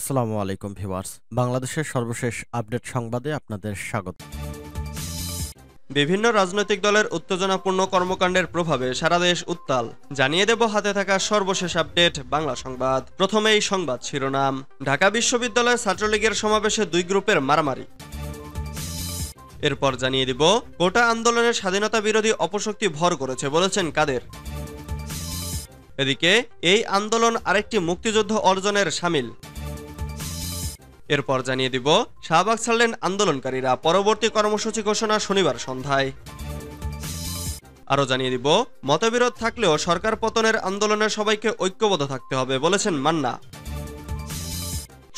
আসসালামু আলাইকুম ভিওয়ার্স বাংলাদেশের সর্বশেষ আপডেট সংবাদে আপনাদের স্বাগত বিভিন্ন রাজনৈতিক দলের উত্তেজনাপূর্ণ কর্মকাণ্ডের প্রভাবে সারা দেশ উত্তাল জানিয়ে দেব হাতে থাকা সর্বশেষ আপডেট বাংলা সংবাদ প্রথমে এই সংবাদ শিরোনাম ঢাকা বিশ্ববিদ্যালয়ে ছাত্রলীগের সমাবেশে দুই গ্রুপের মারামারি এরপর জানিয়ে দিব গোটা আন্দোলনের স্বাধীনতা বিরোধী অপশক্তি ভর করেছে বলেছেন কাদের এদিকে এই আন্দোলন আরেকটি মুক্তিযুদ্ধ অর্জনের সামিল এরপর জানিয়ে দিব শাহবাগ ছাড়লেন আন্দোলনকারীরা পরবর্তী কর্মসূচি ঘোষণা শনিবার সন্ধ্যায় আরও জানিয়ে দিব মতবিরোধ থাকলেও সরকার পতনের আন্দোলনে সবাইকে ঐক্যবদ্ধ থাকতে হবে বলেছেন মান্না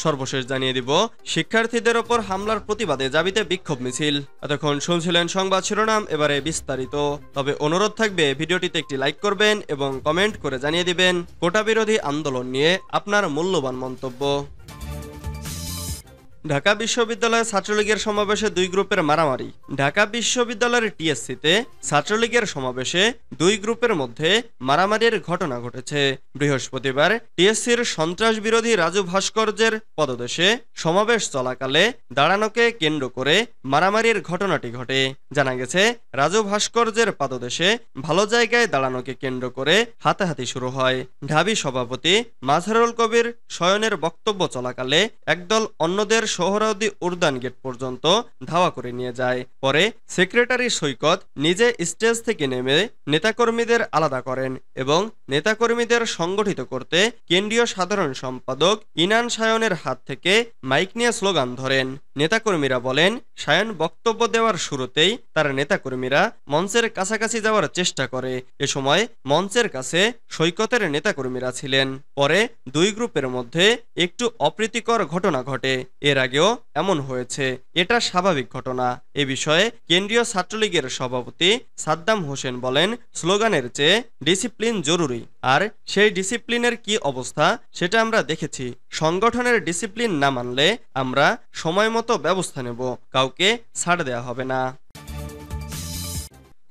সর্বশেষ জানিয়ে দিব শিক্ষার্থীদের ওপর হামলার প্রতিবাদে জাবিতে বিক্ষোভ মিছিল এতক্ষণ শুনছিলেন সংবাদ শিরোনাম এবারে বিস্তারিত তবে অনুরোধ থাকবে ভিডিওটিতে একটি লাইক করবেন এবং কমেন্ট করে জানিয়ে দিবেন কোটা বিরোধী আন্দোলন নিয়ে আপনার মূল্যবান মন্তব্য ঢাকা বিশ্ববিদ্যালয়ে ছাত্রলীগের সমাবেশে দুই গ্রুপের মারামারি ঢাকা বিশ্ববিদ্যালয়ের টিএসসিতে ছাত্রলীগের সমাবেশে দুই গ্রুপের মধ্যে মারামারির ঘটনা ঘটেছে বৃহস্পতিবার টিএসসির সন্ত্রাস বিরোধী রাজু ভাস্কর্যের পদদেশে সমাবেশ চলাকালে দাঁড়ানোকে কেন্দ্র করে মারামারির ঘটনাটি ঘটে জানা গেছে রাজু ভাস্কর্যের পাদদেশে ভালো জায়গায় দাঁড়ানোকে কেন্দ্র করে হাতাহাতি শুরু হয় ঢাবি সভাপতি মাঝারুল কবির শয়নের বক্তব্য চলাকালে একদল অন্যদের সোহরাউদ্দি উর্দান গেট পর্যন্ত ধাওয়া করে নিয়ে যায় পরে সেক্রেটারি সৈকত নিজে স্টেজ থেকে নেমে নেতাকর্মীদের আলাদা করেন এবং নেতাকর্মীদের সংগঠিত করতে কেন্দ্রীয় সাধারণ সম্পাদক ইনান সায়নের হাত থেকে মাইক নিয়ে স্লোগান ধরেন নেতাকর্মীরা বলেন সায়ন বক্তব্য দেওয়ার শুরুতেই তার নেতাকর্মীরা মঞ্চের কাছাকাছি যাওয়ার চেষ্টা করে এ সময় মঞ্চের কাছে সৈকতের নেতাকর্মীরা ছিলেন পরে দুই গ্রুপের মধ্যে একটু অপ্রীতিকর ঘটনা ঘটে এর আগেও এমন হয়েছে এটা স্বাভাবিক ঘটনা এ বিষয়ে কেন্দ্রীয় ছাত্রলীগের সভাপতি সাদ্দাম হোসেন বলেন স্লোগানের চেয়ে ডিসিপ্লিন জরুরি আর সেই ডিসিপ্লিনের কি অবস্থা সেটা আমরা দেখেছি সংগঠনের ডিসিপ্লিন না মানলে আমরা সময় মতো ব্যবস্থা নেব কাউকে ছাড় দেয়া হবে না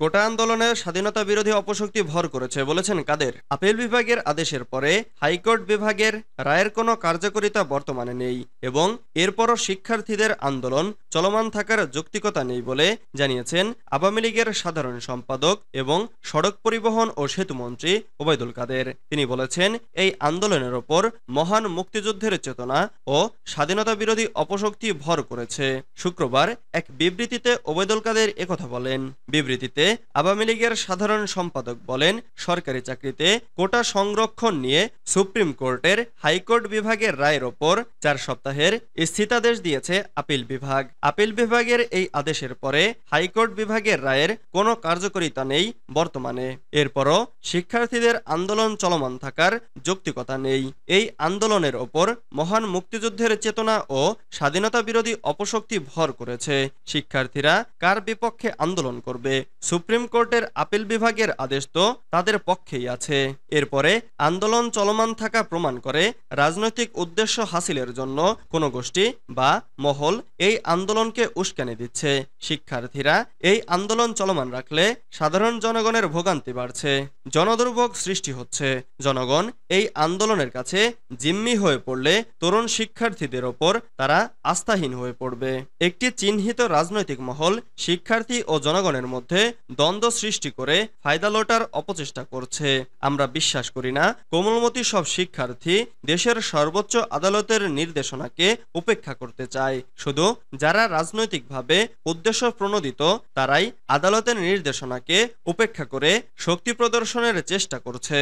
কোটা আন্দোলনে স্বাধীনতা বিরোধী অপশক্তি ভর করেছে বলেছেন কাদের আপিল বিভাগের আদেশের পরে হাইকোর্ট বিভাগের রায়ের কোনো কার্যকারিতা বর্তমানে নেই এবং এরপরও শিক্ষার্থীদের আন্দোলন চলমান থাকার যৌক্তিকতা নেই বলে জানিয়েছেন আওয়ামী লীগের সাধারণ সম্পাদক এবং সড়ক পরিবহন ও সেতু মন্ত্রী ওবায়দুল কাদের তিনি বলেছেন এই আন্দোলনের ওপর মহান মুক্তিযুদ্ধের চেতনা ও স্বাধীনতা বিরোধী অপশক্তি ভর করেছে শুক্রবার এক বিবৃতিতে ওবায়দুল কাদের একথা বলেন বিবৃতিতে আওয়ামী লীগের সাধারণ সম্পাদক বলেন সরকারি চাকরিতে কোটা সংরক্ষণ নিয়ে সুপ্রিম কোর্টের হাইকোর্ট বিভাগের রায়ের ওপর চার সপ্তাহের স্থিতাদেশ দিয়েছে আপিল বিভাগ আপিল বিভাগের এই আদেশের পরে হাইকোর্ট বিভাগের রায়ের কোনো কার্যকরিতা নেই বর্তমানে এরপরও শিক্ষার্থীদের আন্দোলন চলমান থাকার যৌক্তিকতা নেই এই আন্দোলনের ওপর মহান মুক্তিযুদ্ধের চেতনা ও স্বাধীনতা বিরোধী অপশক্তি ভর করেছে শিক্ষার্থীরা কার বিপক্ষে আন্দোলন করবে সুপ্রিম কোর্টের আপিল বিভাগের আদেশ তো তাদের পক্ষেই আছে এরপরে আন্দোলন চলমান থাকা প্রমাণ করে রাজনৈতিক উদ্দেশ্য হাসিলের জন্য কোনো গোষ্ঠী বা মহল এই আন্দোলনকে উস্কানি দিচ্ছে শিক্ষার্থীরা এই আন্দোলন চলমান রাখলে সাধারণ জনগণের ভোগান্তি বাড়ছে জনদুর্ভোগ সৃষ্টি হচ্ছে জনগণ এই আন্দোলনের কাছে জিম্মি হয়ে পড়লে তরুণ শিক্ষার্থীদের ওপর তারা আস্থাহীন হয়ে পড়বে একটি চিহ্নিত রাজনৈতিক মহল শিক্ষার্থী ও জনগণের মধ্যে দ্বন্দ্ব সৃষ্টি করে ফায়দা লোটার অপচেষ্টা করছে আমরা বিশ্বাস করি না কোমলমতি সব শিক্ষার্থী দেশের সর্বোচ্চ আদালতের নির্দেশনাকে উপেক্ষা করতে চায় শুধু যারা রাজনৈতিকভাবে উদ্দেশ্য প্রণোদিত তারাই আদালতের নির্দেশনাকে উপেক্ষা করে শক্তি প্রদর্শনের চেষ্টা করছে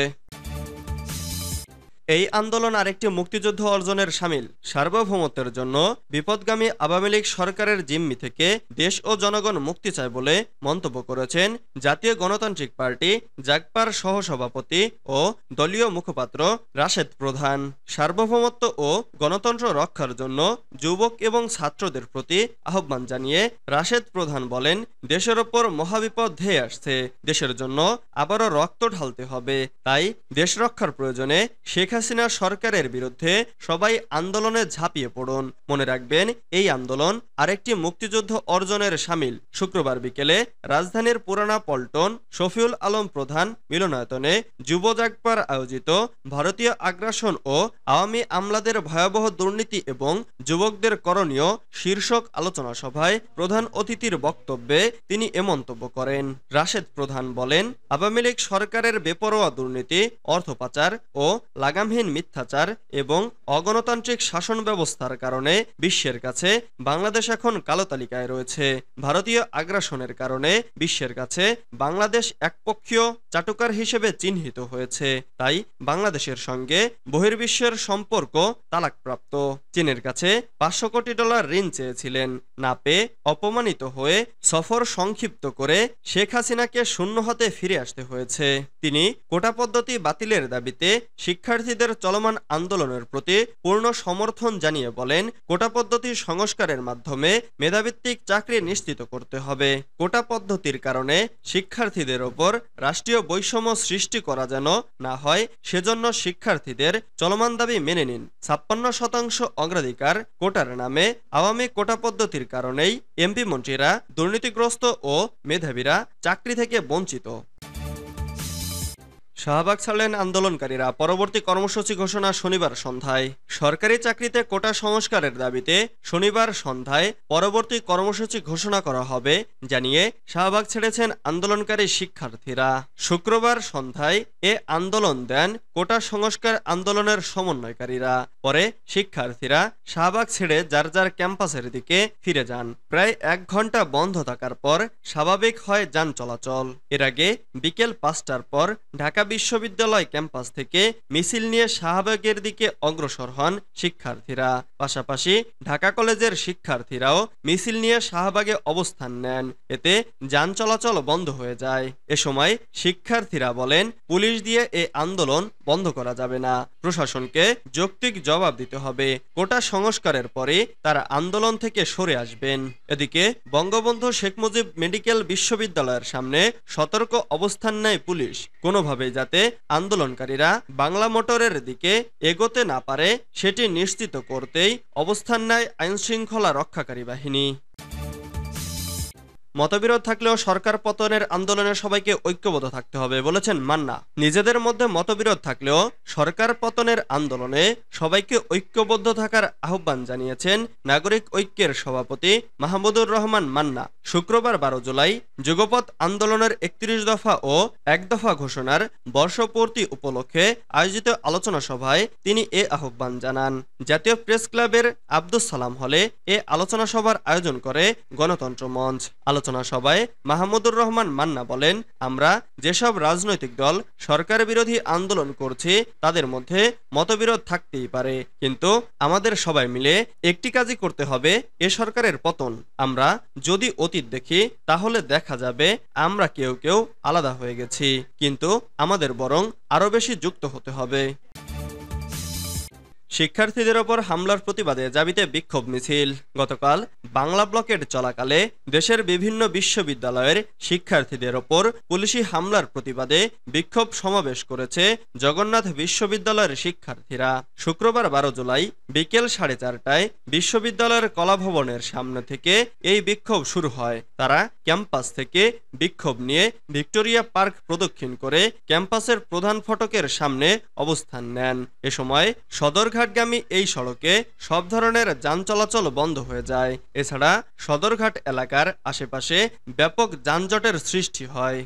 এই আন্দোলন আরেকটি মুক্তিযুদ্ধ অর্জনের সামিল সার্বভৌমত্বের জন্য বিপদগামী আওয়ামী লীগ সরকারের জিম্মি থেকে দেশ ও জনগণ মুক্তি চায় বলে মন্তব্য করেছেন জাতীয় গণতান্ত্রিক পার্টি জাগপার সহসভাপতি ও দলীয় মুখপাত্র রাশেদ প্রধান সার্বভৌমত্ব ও গণতন্ত্র রক্ষার জন্য যুবক এবং ছাত্রদের প্রতি আহ্বান জানিয়ে রাশেদ প্রধান বলেন দেশের ওপর মহাবিপদ ধেয়ে আসছে দেশের জন্য আবারও রক্ত ঢালতে হবে তাই দেশ রক্ষার প্রয়োজনে শেখ হাসিনা সরকারের বিরুদ্ধে সবাই আন্দোলনে ঝাঁপিয়ে পড়ুন মনে রাখবেন এই আন্দোলন আরেকটি মুক্তিযুদ্ধ অর্জনের সামিল শুক্রবার বিকেলে রাজধানীর পুরানা পল্টন শফিউল আলম প্রধান মিলনায়তনে যুব জাগপার আয়োজিত ভারতীয় আগ্রাসন ও আওয়ামী আমলাদের ভয়াবহ দুর্নীতি এবং যুবকদের করণীয় শীর্ষক আলোচনা সভায় প্রধান অতিথির বক্তব্যে তিনি এ মন্তব্য করেন রাশেদ প্রধান বলেন আওয়ামী লীগ সরকারের বেপরোয়া দুর্নীতি অর্থ পাচার ও লাগাম নামহীন মিথ্যাচার এবং অগণতান্ত্রিক শাসন ব্যবস্থার কারণে বিশ্বের কাছে বাংলাদেশ এখন কালো তালিকায় রয়েছে ভারতীয় আগ্রাসনের কারণে বিশ্বের কাছে বাংলাদেশ একপক্ষীয় চাটুকার হিসেবে চিহ্নিত হয়েছে তাই বাংলাদেশের সঙ্গে বহির্বিশ্বের সম্পর্ক তালাকপ্রাপ্ত চীনের কাছে পাঁচশো কোটি ডলার ঋণ চেয়েছিলেন না পেয়ে অপমানিত হয়ে সফর সংক্ষিপ্ত করে শেখ হাসিনাকে শূন্য হাতে ফিরে আসতে হয়েছে তিনি কোটা পদ্ধতি বাতিলের দাবিতে শিক্ষার্থী শিক্ষার্থীদের চলমান আন্দোলনের প্রতি পূর্ণ সমর্থন জানিয়ে বলেন কোটা পদ্ধতি সংস্কারের মাধ্যমে মেধাভিত্তিক চাকরি নিশ্চিত করতে হবে কোটা পদ্ধতির কারণে শিক্ষার্থীদের ওপর রাষ্ট্রীয় বৈষম্য সৃষ্টি করা যেন না হয় সেজন্য শিক্ষার্থীদের চলমান দাবি মেনে নিন ছাপ্পান্ন শতাংশ অগ্রাধিকার কোটার নামে আওয়ামী কোটা পদ্ধতির কারণেই এমপি মন্ত্রীরা দুর্নীতিগ্রস্ত ও মেধাবীরা চাকরি থেকে বঞ্চিত শাহবাগ ছাড়লেন আন্দোলনকারীরা পরবর্তী কর্মসূচি ঘোষণা শনিবার সন্ধ্যায় সরকারি চাকরিতে কোটা সংস্কারের দাবিতে শনিবার সন্ধ্যায় পরবর্তী কর্মসূচি ঘোষণা করা হবে জানিয়ে শাহবাগ ছেড়েছেন আন্দোলনকারী শিক্ষার্থীরা শুক্রবার সন্ধ্যায় এ আন্দোলন দেন কোটা সংস্কার আন্দোলনের সমন্বয়কারীরা পরে শিক্ষার্থীরা শাহবাগ ছেড়ে যার যার ক্যাম্পাসের দিকে ফিরে যান প্রায় এক ঘন্টা বন্ধ থাকার পর স্বাভাবিক হয় যান চলাচল এর আগে বিকেল পাঁচটার পর ঢাকা বিশ্ববিদ্যালয় ক্যাম্পাস থেকে মিছিল নিয়ে শাহবাগের দিকে অগ্রসর হন শিক্ষার্থীরা পাশাপাশি ঢাকা কলেজের শিক্ষার্থীরাও মিছিল নিয়ে শাহবাগে অবস্থান নেন এতে যান চলাচল বন্ধ হয়ে যায় এ সময় শিক্ষার্থীরা বলেন পুলিশ দিয়ে এ আন্দোলন বন্ধ করা যাবে না প্রশাসনকে যৌক্তিক জবাব দিতে হবে কোটা সংস্কারের পরে তারা আন্দোলন থেকে সরে আসবেন এদিকে বঙ্গবন্ধু শেখ মুজিব মেডিকেল বিশ্ববিদ্যালয়ের সামনে সতর্ক অবস্থান নেয় পুলিশ কোনোভাবে যাতে আন্দোলনকারীরা বাংলা মোটরের দিকে এগোতে না পারে সেটি নিশ্চিত করতেই অবস্থান নেয় আইনশৃঙ্খলা রক্ষাকারী বাহিনী মতবিরোধ থাকলেও সরকার পতনের আন্দোলনে সবাইকে ঐক্যবদ্ধ থাকতে হবে বলেছেন মান্না নিজেদের মধ্যে মতবিরোধ থাকলেও সরকার পতনের আন্দোলনে সবাইকে ঐক্যবদ্ধ থাকার আহ্বান জানিয়েছেন নাগরিক ঐক্যের সভাপতি মাহমুদুর রহমান মান্না শুক্রবার বারো জুলাই যুগপথ আন্দোলনের একত্রিশ দফা ও এক দফা ঘোষণার বর্ষপূর্তি উপলক্ষে আয়োজিত আলোচনা সভায় তিনি এ আহ্বান জানান জাতীয় প্রেস ক্লাবের আব্দুস সালাম হলে এ আলোচনা সভার আয়োজন করে গণতন্ত্র মঞ্চ আলোচনা আলোচনা সভায় মাহমুদুর রহমান মান্না বলেন আমরা যেসব রাজনৈতিক দল সরকার বিরোধী আন্দোলন করছে তাদের মধ্যে মতবিরোধ থাকতেই পারে কিন্তু আমাদের সবাই মিলে একটি কাজই করতে হবে এ সরকারের পতন আমরা যদি অতীত দেখি তাহলে দেখা যাবে আমরা কেউ কেউ আলাদা হয়ে গেছি কিন্তু আমাদের বরং আরো বেশি যুক্ত হতে হবে শিক্ষার্থীদের ওপর হামলার প্রতিবাদে জাবিতে বিক্ষোভ মিছিল গতকাল বাংলা ব্লকেট চলাকালে দেশের বিভিন্ন বিশ্ববিদ্যালয়ের শিক্ষার্থীদের ওপর পুলিশি হামলার প্রতিবাদে বিক্ষোভ সমাবেশ করেছে জগন্নাথ বিশ্ববিদ্যালয়ের শিক্ষার্থীরা শুক্রবার বারো জুলাই বিকেল সাড়ে চারটায় বিশ্ববিদ্যালয়ের কলাভবনের সামনে থেকে এই বিক্ষোভ শুরু হয় তারা ক্যাম্পাস থেকে বিক্ষোভ নিয়ে ভিক্টোরিয়া পার্ক প্রদক্ষিণ করে ক্যাম্পাসের প্রধান ফটকের সামনে অবস্থান নেন এ সময় সদর সদরঘাটগামী এই সড়কে সব ধরনের যান চলাচল বন্ধ হয়ে যায় এছাড়া সদরঘাট এলাকার আশেপাশে ব্যাপক যানজটের সৃষ্টি হয়